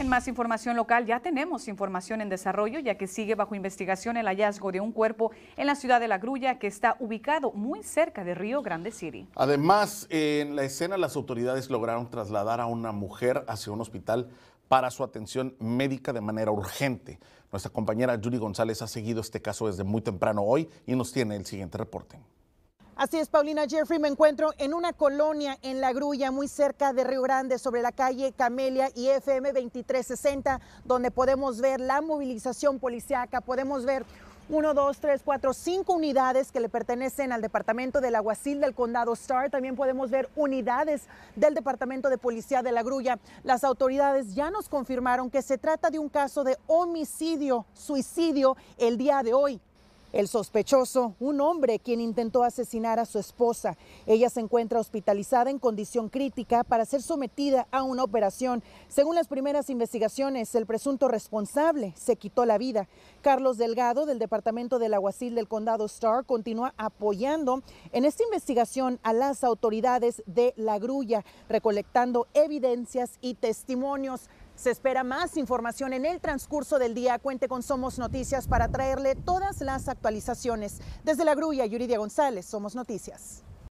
En más información local, ya tenemos información en desarrollo, ya que sigue bajo investigación el hallazgo de un cuerpo en la ciudad de La Grulla, que está ubicado muy cerca de Río Grande City. Además, en la escena las autoridades lograron trasladar a una mujer hacia un hospital para su atención médica de manera urgente. Nuestra compañera Judy González ha seguido este caso desde muy temprano hoy y nos tiene el siguiente reporte. Así es, Paulina Jeffrey, me encuentro en una colonia en La Grulla, muy cerca de Río Grande, sobre la calle Camelia y FM 2360, donde podemos ver la movilización policiaca, podemos ver uno, dos, tres, cuatro, cinco unidades que le pertenecen al departamento del Aguacil del condado Star. También podemos ver unidades del departamento de policía de la Grulla. Las autoridades ya nos confirmaron que se trata de un caso de homicidio, suicidio el día de hoy. El sospechoso, un hombre quien intentó asesinar a su esposa. Ella se encuentra hospitalizada en condición crítica para ser sometida a una operación. Según las primeras investigaciones, el presunto responsable se quitó la vida. Carlos Delgado, del Departamento del Aguacil del Condado Star, continúa apoyando en esta investigación a las autoridades de La Grulla, recolectando evidencias y testimonios. Se espera más información en el transcurso del día. Cuente con Somos Noticias para traerle todas las actualizaciones. Desde la Grulla, Yuridia González, Somos Noticias.